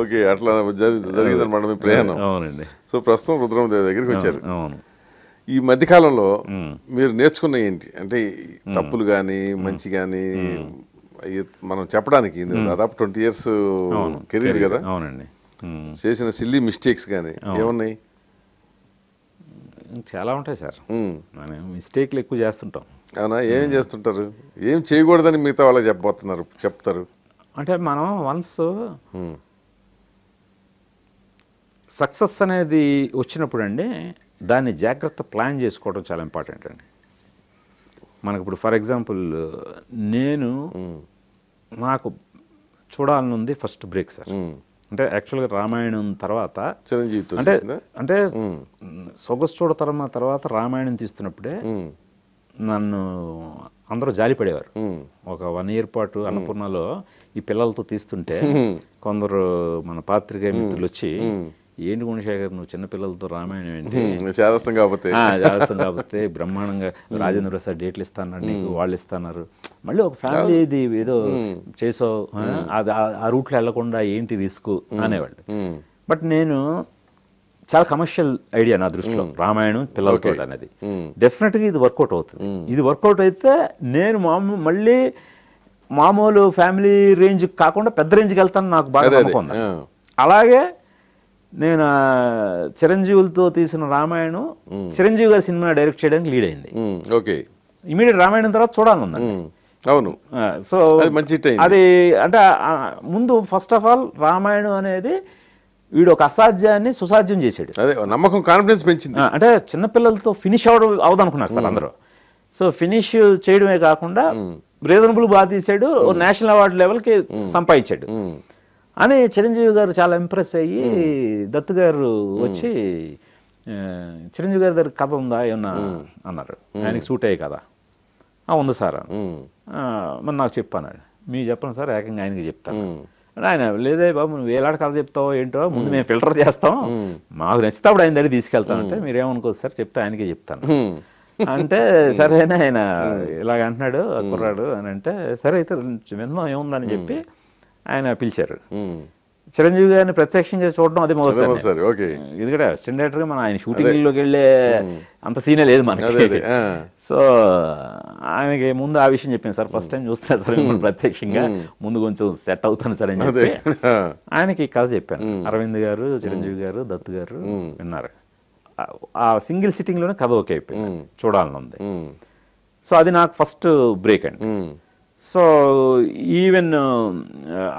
Okay అట్లా జరిగిందనమాట మీ ప్రయాణం అవునండి సో ప్రస్తుతం రుద్రమదేవి దగ్గరికి వచ్చారు అవును ఈ మధ్యకాలంలో మీరు నేర్చుకున్న ఏంటి అంటే తప్పులు కానీ మంచి కానీ మనం చెప్పడానికి దాదాపు ట్వంటీ ఇయర్స్ కెరీర్ కదా అవునండి చేసిన సిల్లీ మిస్టేక్స్ కానీ ఏమున్నాయి చాలా ఉంటాయి సార్ మిస్టేక్లు ఎక్కువ చేస్తుంటాం అవునా ఏం చేస్తుంటారు ఏం చేయకూడదని మిగతా వాళ్ళకి చెప్పబోతున్నారు చెప్తారు అంటే మనం వన్స్ సక్సెస్ అనేది వచ్చినప్పుడు అండి దాన్ని జాగ్రత్త ప్లాన్ చేసుకోవడం చాలా ఇంపార్టెంట్ అండి మనకి ఇప్పుడు ఫర్ ఎగ్జాంపుల్ నేను నాకు చూడాలనుంది ఫస్ట్ బ్రేక్ సార్ అంటే యాక్చువల్గా రామాయణం తర్వాత చిరంజీవి అంటే అంటే సొగసు మా తర్వాత రామాయణం తీస్తున్నప్పుడే నన్ను అందరూ జాలిపడేవారు ఒక వన్ ఇయర్ పాటు అన్నపూర్ణలో ఈ పిల్లలతో తీస్తుంటే కొందరు మన పాత్రికేయ మిత్రులు వచ్చి ఏంటి గుణశేఖర్ నువ్వు చిన్నపిల్లలతో రామాయణం ఏంటి శాదస్థం కాకపోతే శాదస్థం కాకపోతే బ్రహ్మాండంగా రాజేంద్ర ప్రసాద్ డేట్లు ఇస్తాను నీకు వాళ్ళు ఇస్తున్నారు మళ్ళీ ఒక ఫ్యామిలీ ఇది ఏదో చేసో అది ఆ రూట్లో వెళ్లకుండా ఏంటి రిస్క్ అనేవాళ్ళు బట్ నేను చాలా కమర్షియల్ ఐడియా నా దృష్టిలో రామాయణం పిల్లలతో అనేది డెఫినెట్గా ఇది వర్కౌట్ అవుతుంది ఇది వర్కౌట్ అయితే నేను మామూలు మళ్ళీ మామూలు ఫ్యామిలీ రేంజ్ కాకుండా పెద్ద రేంజ్కి వెళ్తాను నాకు బాగా అనుకుంది అలాగే నేను చిరంజీవులతో తీసిన రామాయణం చిరంజీవి గారి సినిమా డైరెక్ట్ చేయడానికి లీడ్ అయింది ఓకే ఇమీడియట్ రామాయణం తర్వాత చూడాలనుంది అవును సో మంచి అది అంటే ముందు ఫస్ట్ ఆఫ్ ఆల్ రామాయణం అనేది వీడు ఒక అసాధ్యాన్ని సుసాధ్యం చేశాడు అదే నమ్మకం కాన్ఫిడెన్స్ పెంచింది అంటే చిన్నపిల్లలతో ఫినిష్ అవడం అవదనుకున్నారు సార్ అందరూ సో ఫినిష్ చేయడమే కాకుండా రీజనబుల్ బాగా తీసాడు నేషనల్ అవార్డు లెవెల్కి సంపాదించాడు అని చిరంజీవి గారు చాలా ఇంప్రెస్ అయ్యి దత్తు గారు వచ్చి చిరంజీవి గారి దగ్గర కథ ఉందా ఏమన్నా అన్నారు ఆయనకి సూట్ అయ్యే కదా ఉంది సార్ మరి నాకు చెప్పాను మీరు చెప్పండి సార్ ఏకంగా ఆయనకి చెప్తాను ఆయన లేదే బాబు నువ్వు ఏలాడ కథ చెప్తావు ఏంటో ముందు మేము ఫిల్టర్ చేస్తాం మాకు నచ్చితే అప్పుడు ఆయన దగ్గర తీసుకెళ్తామంటే ఏమనుకోదు సార్ చెప్తే ఆయనకే చెప్తాను అంటే సరే ఆయన ఇలాగ అంటున్నాడు కుర్రాడు అని అంటే సరే అయితే విందాం ఏముందని చెప్పి ఆయన పిలిచారు చిరంజీవి గారిని ప్రత్యక్షం చేసి చూడడం అదే మొదటిసారి ఎందుకంటే అసిస్టెంట్ గా మనం ఆయన షూటింగ్లోకి వెళ్ళే అంత సీనే లేదు మనకి సో ఆయనకి ముందు ఆ విషయం చెప్పాను సార్ ఫస్ట్ టైం చూస్తున్నా సార్ ప్రత్యక్షంగా ముందు కొంచెం సెట్ అవుతాను సార్ అని చెప్పి ఆయనకి కథ చెప్పాను అరవింద్ గారు చిరంజీవి గారు దత్ గారు విన్నారు ఆ సింగిల్ లోనే కథ ఓకే అయిపోయింది ఉంది సో అది నాకు ఫస్ట్ బ్రేక్ అండి so even uh,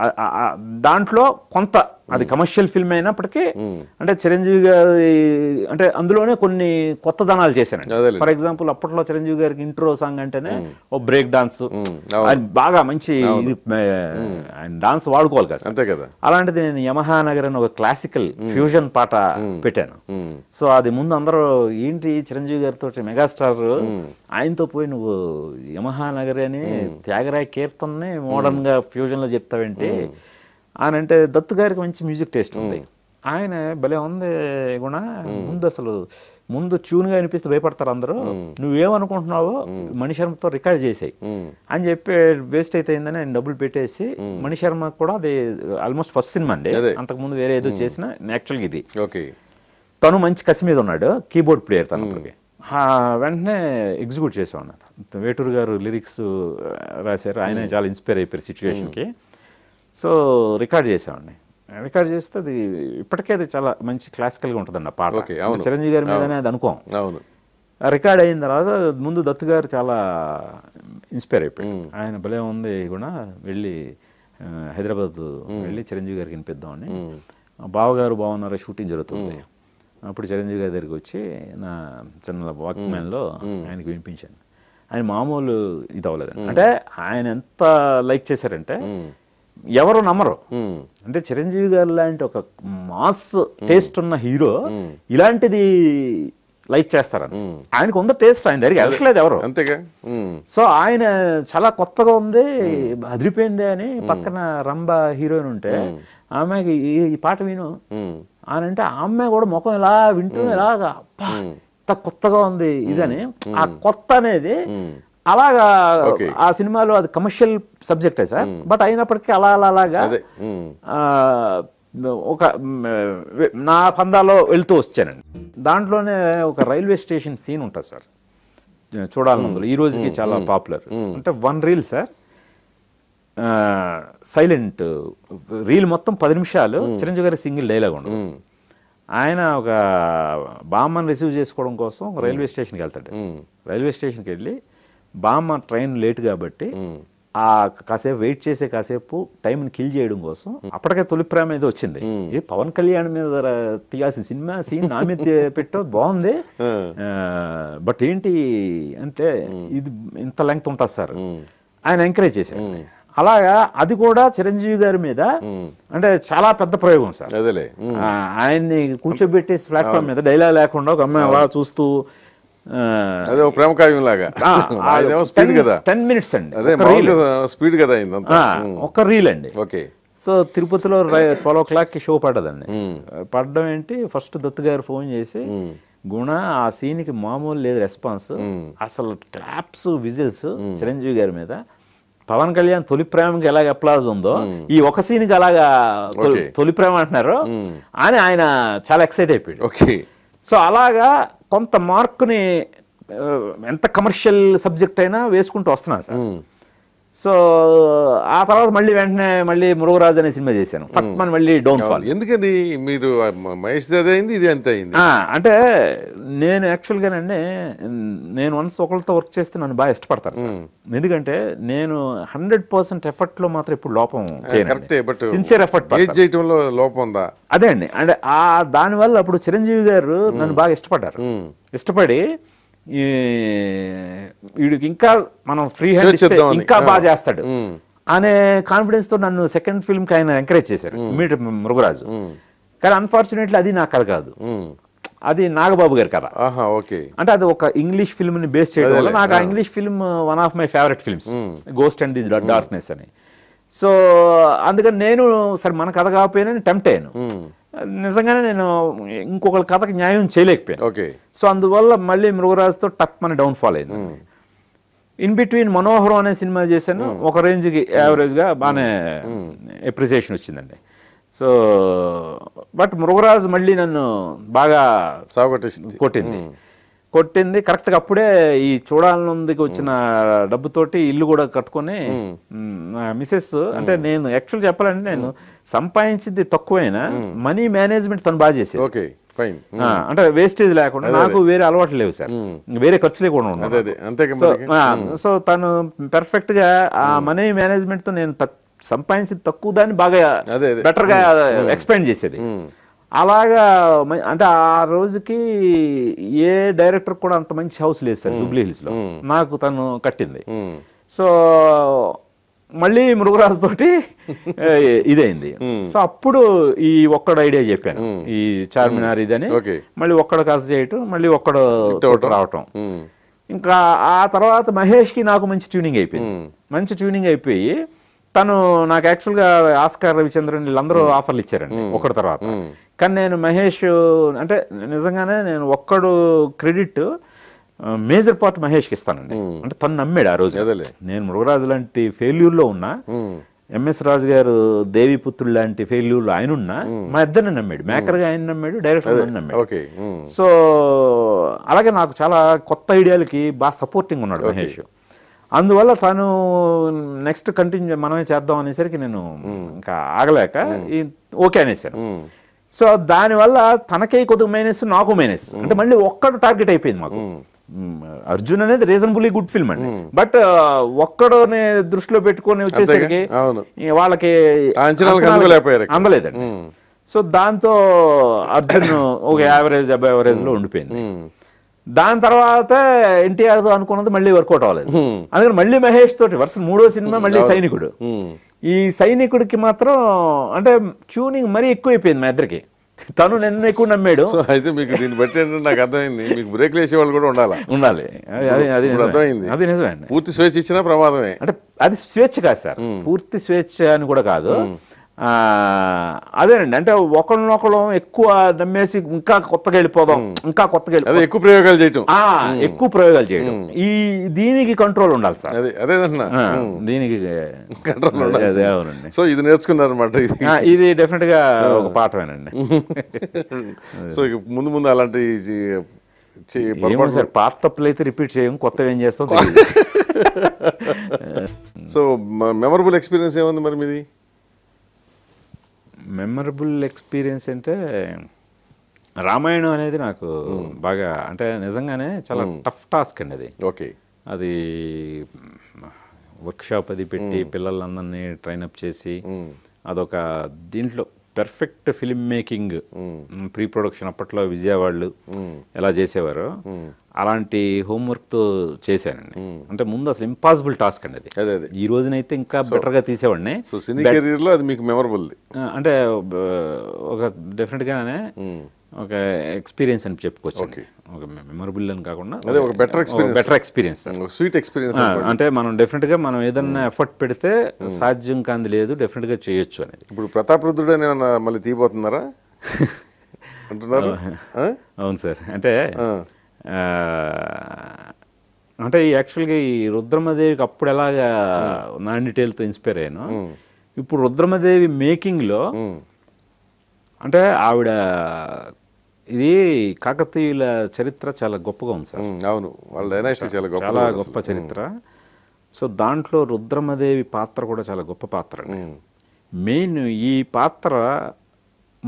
uh, uh, దాంట్లో కొంత అది కమర్షియల్ ఫిల్మ్ అయినప్పటికీ అంటే చిరంజీవి గారి అంటే అందులోనే కొన్ని కొత్త ధనాలు చేశానండి ఫర్ ఎగ్జాంపుల్ అప్పట్లో చిరంజీవి గారికి ఇంట్రో సాంగ్ అంటేనే ఓ బ్రేక్ డాన్స్ బాగా మంచి డాన్స్ వాడుకోవాలి కదా అంతే కదా అలాంటిది నేను యమహానగర్ అని ఒక క్లాసికల్ ఫ్యూజన్ పాట పెట్టాను సో అది ముందు అందరూ ఏంటి చిరంజీవి గారితో మెగాస్టార్ ఆయనతో పోయి నువ్వు యమహానగర్ అని త్యాగరాయ కీర్తన్ని మోడర్న్ గా ఫ్యూజన్ లో చెప్తావేంటి ఆయన అంటే దత్తు గారికి మంచి మ్యూజిక్ టేస్ట్ ఉంది ఆయన భలే ఉంది గుణ ముందు అసలు ముందు గా అనిపిస్తే భయపడతారు అందరూ నువ్వేమనుకుంటున్నావో మణిశర్మతో రికార్డ్ చేసాయి అని చెప్పి వేస్ట్ అయితే ఆయన డబ్బులు పెట్టేసి మణిశర్మ కూడా అది ఆల్మోస్ట్ ఫస్ట్ సినిమా అండి అంతకు ముందు వేరే ఏదో చేసిన యాక్చువల్గా ఇది తను మంచి కసి మీద ఉన్నాడు కీబోర్డ్ ప్లేయర్ తను వెంటనే ఎగ్జిక్యూట్ చేసేవాడు వేటూరు గారు లిరిక్స్ రాశారు ఆయన చాలా ఇన్స్పైర్ అయిపోయారు సిచ్యువేషన్కి సో రికార్డ్ చేసామండి రికార్డ్ చేస్తే అది ఇప్పటికే అది చాలా మంచి క్లాసికల్గా ఉంటుందండి ఆ పాట చిరంజీవి గారి మీదనే అది అనుకోం రికార్డ్ అయిన తర్వాత ముందు దత్తు గారు చాలా ఇన్స్పైర్ అయిపోయి ఆయన భలే ఉంది కూడా వెళ్ళి హైదరాబాద్ వెళ్ళి చిరంజీవి గారికి వినిపిద్దామని బావగారు బాగున్నారా షూటింగ్ జరుగుతుంది అప్పుడు చిరంజీవి గారి దగ్గరికి వచ్చి నా చిన్న వాక్ మ్యాన్లో ఆయనకి వినిపించాను ఆయన మామూలు ఇది అవ్వలేదండి అంటే ఆయన ఎంత లైక్ చేశారంటే ఎవరు నమ్మరు అంటే చిరంజీవి గారు లాంటి ఒక మాస్ టేస్ట్ ఉన్న హీరో ఇలాంటిది లైక్ చేస్తారని ఆయనకు ఉంద టేస్ట్ ఆయన దగ్గర వెళ్ళట్లేదు ఎవరు అంతేగా సో ఆయన చాలా కొత్తగా ఉంది అదిరిపోయింది అని పక్కన రంబ హీరోయిన్ ఉంటే ఆమెకి ఈ పాట విను అని అంటే ఆమె కూడా ముఖం ఎలా వింటూ ఇలా కొత్తగా ఉంది ఇదని ఆ కొత్త అనేది అలాగా ఆ సినిమాలో అది కమర్షియల్ సబ్జెక్టే సార్ బట్ అయినప్పటికీ అలా అలా అలాగా ఒక నా పందాలో వెళ్తూ వచ్చానండి దాంట్లోనే ఒక రైల్వే స్టేషన్ సీన్ ఉంటుంది సార్ అందులో ఈ రోజుకి చాలా పాపులర్ అంటే one reel sir silent reel మొత్తం పది నిమిషాలు చిరంజీవి గారి సింగిల్ డైలాగ్ ఉండదు ఆయన ఒక బామ్మను రిసీవ్ చేసుకోవడం కోసం రైల్వే స్టేషన్కి వెళ్తాడు రైల్వే స్టేషన్కి వెళ్ళి బామ్మ ట్రైన్ లేట్ కాబట్టి ఆ కాసేపు వెయిట్ చేసే కాసేపు టైం కిల్ చేయడం కోసం అప్పటికే తొలి ప్రేమ ఏదో వచ్చింది ఇది పవన్ కళ్యాణ్ మీద తీయాల్సిన సినిమా సీన్ నా మీద పెట్టో బాగుంది బట్ ఏంటి అంటే ఇది ఇంత లెంగ్త్ ఉంటుంది సార్ ఆయన ఎంకరేజ్ చేశారు అలాగా అది కూడా చిరంజీవి గారి మీద అంటే చాలా పెద్ద ప్రయోగం సార్ ఆయన్ని కూర్చోబెట్టే ప్లాట్ఫామ్ మీద డైలాగ్ లేకుండా ఒక అమ్మాయి అలా చూస్తూ అదే ఒక ప్రేమ కావ్యం లాగా స్పీడ్ కదా టెన్ మినిట్స్ అండి అదే స్పీడ్ కదా అయింది ఒక రీల్ అండి ఓకే సో తిరుపతిలో ట్వెల్వ్ ఓ క్లాక్కి షో పడ్డదండి పడడం ఏంటి ఫస్ట్ దత్తు గారు ఫోన్ చేసి గుణ ఆ సీన్కి మామూలు లేదు రెస్పాన్స్ అసలు క్లాప్స్ విజిల్స్ చిరంజీవి గారి మీద పవన్ కళ్యాణ్ తొలి ప్రేమకి ఎలాగ అప్లాజ్ ఉందో ఈ ఒక సీన్కి అలాగా తొలి ప్రేమ అంటున్నారు అని ఆయన చాలా ఎక్సైట్ అయిపోయాడు సో అలాగా కొంత మార్క్ని ఎంత కమర్షియల్ సబ్జెక్ట్ అయినా వేసుకుంటూ వస్తున్నాను సార్ సో ఆ తర్వాత మళ్ళీ వెంటనే మళ్ళీ మురుగరాజు అనే సినిమా చేశాను ఫట్మన్ మళ్ళీ డోంట్ ఫాల్ ఎందుకని మీరు మహేష్ అయింది ఇది అంత అయింది అంటే నేను అండి నేను వన్స్ ఒకళ్ళతో వర్క్ చేస్తే నన్ను బాగా ఇష్టపడతారు ఎందుకంటే నేను హండ్రెడ్ పర్సెంట్ ఎఫర్ట్ లో మాత్రం ఇప్పుడు లోపం సిన్సియర్ ఎఫర్ట్ చేయటంలో లోపం ఉందా అదే అండి అంటే ఆ దానివల్ల అప్పుడు చిరంజీవి గారు నన్ను బాగా ఇష్టపడ్డారు ఇష్టపడి వీడికి ఇంకా మనం ఫ్రీ హ్యాండ్ ఇంకా బాగా చేస్తాడు అనే కాన్ఫిడెన్స్ తో నన్ను సెకండ్ ఫిల్మ్ కి ఆయన ఎంకరేజ్ చేశారు మీట మృగరాజు కానీ అన్ఫార్చునేట్లీ అది నా కథ కాదు అది నాగబాబు గారి కథ అంటే అది ఒక ఇంగ్లీష్ ఫిల్మ్ ని బేస్ చేయడం వల్ల నాకు ఆ English film one of my favourite films ghost and the darkness అని సో అందుకని నేను సరే మన కథ కాకపోయినా టెంప్ట్ అయ్యాను నిజంగానే నేను ఇంకొకళ్ళ కథకి న్యాయం చేయలేకపోయాను ఓకే సో అందువల్ల మళ్ళీ మృగరాజుతో టక్ మన డౌన్ ఫాల్ అయింది ఇన్ బిట్వీన్ మనోహరం అనే సినిమా చేశాను ఒక రేంజ్కి యావరేజ్గా బాగానే ఎప్రిసియేషన్ వచ్చిందండి సో బట్ మృగరాజ్ మళ్ళీ నన్ను బాగా కొట్టింది కొట్టింది కరెక్ట్గా అప్పుడే ఈ చూడాలనుందికి వచ్చిన డబ్బుతోటి ఇల్లు కూడా కట్టుకొని మిసెస్ అంటే నేను యాక్చువల్ చెప్పాలంటే నేను సంపాదించింది తక్కువైనా మనీ మేనేజ్మెంట్ తను బాగా చేసి అంటే వేస్టేజ్ లేకుండా నాకు వేరే అలవాట్లు లేవు సార్ వేరే ఖర్చులే కూడా ఉండవు సో తను పెర్ఫెక్ట్ గా ఆ మనీ మేనేజ్మెంట్ తో నేను సంపాదించింది తక్కువ దాన్ని బాగా బెటర్ గా ఎక్స్పెండ్ చేసేది అలాగా అంటే ఆ రోజుకి ఏ డైరెక్టర్ కూడా అంత మంచి హౌస్ లేదు సార్ జూబ్లీ హిల్స్ లో నాకు తను కట్టింది సో మళ్ళీ మృగరాజు తోటి ఇదైంది సో అప్పుడు ఈ ఒక్కడ ఐడియా చెప్పాను ఈ చార్మినార్ ఇదని మళ్ళీ ఒక్కడ కథ చేయటం మళ్ళీ ఒక్కడ రావటం ఇంకా ఆ తర్వాత మహేష్ కి నాకు మంచి ట్యూనింగ్ అయిపోయింది మంచి ట్యూనింగ్ అయిపోయి తను నాకు యాక్చువల్గా ఆస్కార్ రవిచంద్రన్ వీళ్ళందరూ ఆఫర్లు ఇచ్చారండి ఒకటి తర్వాత కానీ నేను మహేష్ అంటే నిజంగానే నేను ఒక్కడు క్రెడిట్ మేజర్ పార్ట్ మహేష్కి ఇస్తానండి అంటే తను నమ్మాడు ఆ రోజు నేను మృగరాజు లాంటి ఫెయిల్యూర్లో ఉన్నా ఎంఎస్ రాజు గారు దేవిపుత్రుడు లాంటి ఫెయిల్యూర్లు ఆయన ఉన్నా మా ఇద్దరిని నమ్మాడు మేకర్గా ఆయన నమ్మాడు డైరెక్టర్ నమ్మాడు సో అలాగే నాకు చాలా కొత్త ఐడియాలకి బాగా సపోర్టింగ్ ఉన్నాడు మహేష్ అందువల్ల తను నెక్స్ట్ కంటిన్యూ మనమే చేద్దాం అనేసరికి నేను ఇంకా ఆగలేక ఓకే అనేసాను సో దానివల్ల తనకే కొద్దిగా మైనస్ నాకు మైనస్ అంటే మళ్ళీ ఒక్కడు టార్గెట్ అయిపోయింది మాకు అర్జున్ అనేది రీజనబుల్లీ గుడ్ ఫిల్మ్ అండి బట్ uh, ఒక్కడని దృష్టిలో పెట్టుకొని వచ్చేసరికి వాళ్ళకి అందలేదండి సో దాంతో అర్జున్ ఒక యావరేజ్ అబ్బాయి యావరేజ్ లో ఉండిపోయింది దాని తర్వాత ఎన్టీఆర్ అనుకున్నది మళ్ళీ వర్కౌట్ అవ్వలేదు అందుకని మళ్ళీ మహేష్ తోటి వర్షం మూడో సినిమా మళ్ళీ సైనికుడు ఈ సైనికుడికి మాత్రం అంటే ట్యూనింగ్ మరీ ఎక్కువైపోయింది మా ఇద్దరికి తను నిన్న ఎక్కువ నమ్మాడు అయితే మీకు దీన్ని బట్టి ఏంటంటే నాకు అర్థమైంది మీకు బ్రేక్ వేసే వాళ్ళు కూడా ఉండాలి ఉండాలి అది అర్థమైంది అది నిజమే పూర్తి స్వేచ్ఛ ఇచ్చినా ప్రమాదమే అంటే అది స్వేచ్ఛ కాదు సార్ పూర్తి స్వేచ్ఛ అని కూడా కాదు అదేనండి అంటే ఒకరినొకరు ఎక్కువ దమ్మేసి ఇంకా కొత్తగా వెళ్ళిపోదాం ఇంకా కొత్తగా వెళ్ళిపో ఎక్కువ ప్రయోగాలు చేయడం ఎక్కువ ప్రయోగాలు చేయడం ఈ దీనికి కంట్రోల్ ఉండాలి సార్ అదే దీనికి కంట్రోల్ సో ఇది నేర్చుకున్నారనమాట ఇది డెఫినెట్ గా ఒక పాఠమేనండి సో ముందు ముందు అలాంటి సార్ పాత తప్పులు అయితే రిపీట్ చేయం కొత్తగా ఏం చేస్తాం సో మెమరబుల్ ఎక్స్పీరియన్స్ ఏముంది మరి మీది మెమరబుల్ ఎక్స్పీరియన్స్ అంటే రామాయణం అనేది నాకు hmm. బాగా అంటే నిజంగానే చాలా టఫ్ hmm. టాస్క్ అండి అది ఓకే అది వర్క్షాప్ అది పెట్టి hmm. పిల్లలందరినీ ట్రైన్ అప్ చేసి అదొక దీంట్లో perfect film making pre production అప్పట్లో విజయవాడలు ఎలా చేసేవారు అలాంటి హోంవర్క్తో చేశానండి అంటే ముందు అసలు ఇంపాసిబుల్ టాస్క్ అండి అది ఈ రోజునైతే ఇంకా బెటర్గా తీసేవాడిని సో సినీ కెరీర్లో అది మీకు మెమరబుల్ అంటే ఒక డెఫినెట్గానే ఒక ఎక్స్పీరియన్స్ అని చెప్పుకోవచ్చు ఒక మెమరబుల్ అని కాకుండా అదే ఒక better experience better experience sweet experience అంటే మనం డెఫినెట్ గా మనం ఏదన్నా ఎఫర్ట్ పెడితే సాధ్యం కాంది లేదు డెఫినెట్ గా చేయొచ్చు అనేది ఇప్పుడు ప్రతాప్ రుద్రుడు అని మళ్ళీ తీయబోతున్నారా అంటున్నారు అవును సార్ అంటే అంటే యాక్చువల్గా ఈ రుద్రమదేవికి అప్పుడు ఎలాగా నాండిటేల్తో ఇన్స్పైర్ అయ్యాను ఇప్పుడు రుద్రమదేవి మేకింగ్లో అంటే ఆవిడ ఇది కాకతీయుల చరిత్ర చాలా గొప్పగా ఉంది సార్ అవును వాళ్ళ చాలా గొప్ప చాలా గొప్ప చరిత్ర సో దాంట్లో రుద్రమదేవి పాత్ర కూడా చాలా గొప్ప పాత్ర మెయిన్ ఈ పాత్ర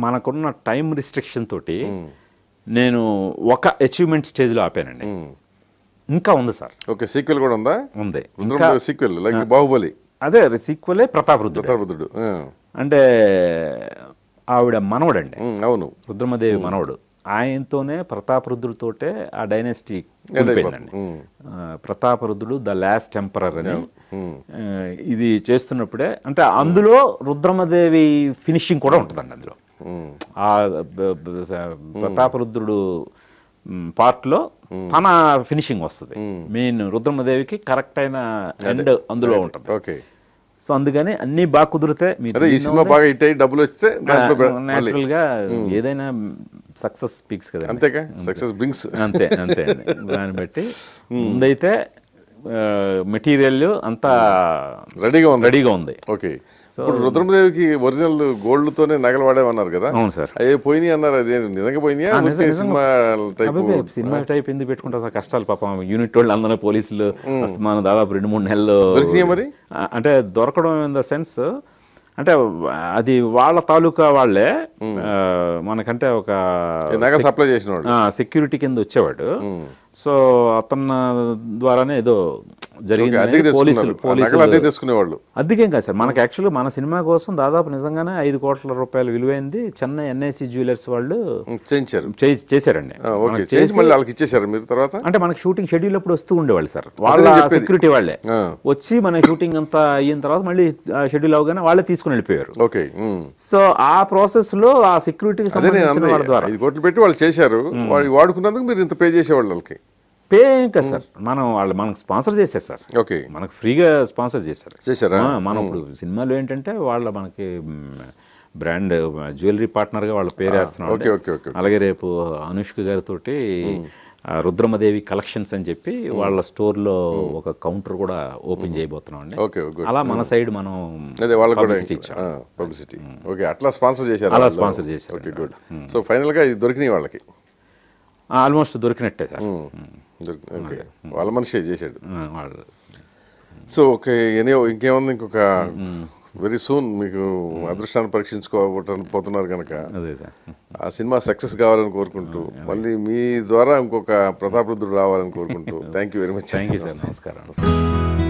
మనకున్న టైం రిస్ట్రిక్షన్ తోటి నేను ఒక అచీవ్మెంట్ స్టేజ్ లో ఆపానండి ఇంకా ఉంది సార్ ఓకే సీక్వెల్ కూడా ఉందా ఉంది సీక్వెల్ లైక్ బాహుబలి అదే సీక్వెలే ప్రతాపరుద్రుడు ప్రతాపరుద్రుడు అంటే ఆవిడ మనవడు అండి అవును రుద్రమదేవి మనవడు ఆయనతోనే ప్రతాపరుద్రుడితోటే ఆ డైనెస్టీ వెళ్ళిపోయిందండి ప్రతాపరుద్రుడు ద లాస్ట్ టెంపరర్ అని ఇది చేస్తున్నప్పుడే అంటే అందులో రుద్రమదేవి ఫినిషింగ్ కూడా ఉంటుందండి అందులో ఆ ప్రతాపరుద్రుడు పార్ట్లో తన ఫినిషింగ్ వస్తుంది మెయిన్ రుద్రమదేవికి కరెక్ట్ అయిన ఎండ్ అందులో ఉంటుంది ఓకే సో అందుకని అన్ని బాగా కుదిరితే సినిమా బాగా హిట్ అయ్యి డబ్బులు వస్తే నాచురల్ గా ఏదైనా సక్సెస్ స్పీక్స్ కదా అంతే సక్సెస్ బ్రింగ్స్ అంతే అంతే దాన్ని బట్టి ముందైతే మెటీరియల్ అంతా రెడీగా hmm. ఉంది రెడీగా ఉంది ఓకే ఇప్పుడు రుద్రమదేవికి ఒరిజినల్ గోల్డ్ తోనే నగలు వాడేమన్నారు కదా అవును సార్ అవి పోయినాయి అన్నారు అదే నిజంగా పోయినాయి సినిమా టైప్ సినిమా టైప్ ఎందుకు పెట్టుకుంటారు సార్ కష్టాలు పాపం యూనిట్ వాళ్ళు అందరూ పోలీసులు hmm. మన దాదాపు రెండు మూడు నెలలు దొరికినాయి మరి అంటే దొరకడం ఇన్ ద సెన్స్ అంటే అది వాళ్ళ తాలూకా వాళ్ళే hmm. మనకంటే ఒక సప్లై చేసిన సెక్యూరిటీ కింద వచ్చేవాడు సో అతను ద్వారానే ఏదో జరిగింది పోలీసులు పోలీసులు అద్దెకేం కాదు సార్ మనకి యాక్చువల్గా మన సినిమా కోసం దాదాపు నిజంగానే ఐదు కోట్ల రూపాయలు విలువైంది చెన్నై ఎన్ఐసి జ్యువెలర్స్ వాళ్ళు చేయించారు చేశారండి ఇచ్చేసారు మీరు తర్వాత అంటే మనకి షూటింగ్ షెడ్యూల్ అప్పుడు వస్తూ ఉండేవాళ్ళు సార్ వాళ్ళ సెక్యూరిటీ వాళ్ళే వచ్చి మన షూటింగ్ అంతా అయిన తర్వాత మళ్ళీ షెడ్యూల్ అవగానే వాళ్ళే తీసుకుని వెళ్ళిపోయారు ఓకే సో ఆ ప్రాసెస్ లో ఆ సెక్యూరిటీ కోట్లు పెట్టి వాళ్ళు చేశారు వాడుకున్నందుకు మీరు ఇంత పే చేసేవాళ్ళకి పే ఏం సార్ మనం వాళ్ళు మనకు స్పాన్సర్ చేశారు సార్ ఓకే మనకు ఫ్రీగా స్పాన్సర్ చేశారు చేశారా మనం ఇప్పుడు సినిమాలు ఏంటంటే వాళ్ళ మనకి బ్రాండ్ జ్యువెలరీ పార్ట్నర్గా వాళ్ళ పేరు వేస్తున్నాం అలాగే రేపు అనుష్క గారితో రుద్రమదేవి కలెక్షన్స్ అని చెప్పి వాళ్ళ స్టోర్లో ఒక కౌంటర్ కూడా ఓపెన్ చేయబోతున్నాం అండి అలా మన సైడ్ మనం పబ్లిసిటీ ఓకే అట్లా స్పాన్సర్ చేశారు అలా స్పాన్సర్ చేశారు సో ఫైనల్గా దొరికినాయి వాళ్ళకి ఆల్మోస్ట్ దొరికినట్టే సార్ వాళ్ళ మనిషే చేశాడు సో సో ఒక ఇంకేముంది ఇంకొక వెరీ సూన్ మీకు అదృష్టాన్ని పరీక్షించుకోబోటానికి పోతున్నారు కనుక ఆ సినిమా సక్సెస్ కావాలని కోరుకుంటూ మళ్ళీ మీ ద్వారా ఇంకొక ప్రతాపరుద్ధుడు రావాలని కోరుకుంటూ thank you very much thank you sir నమస్కారం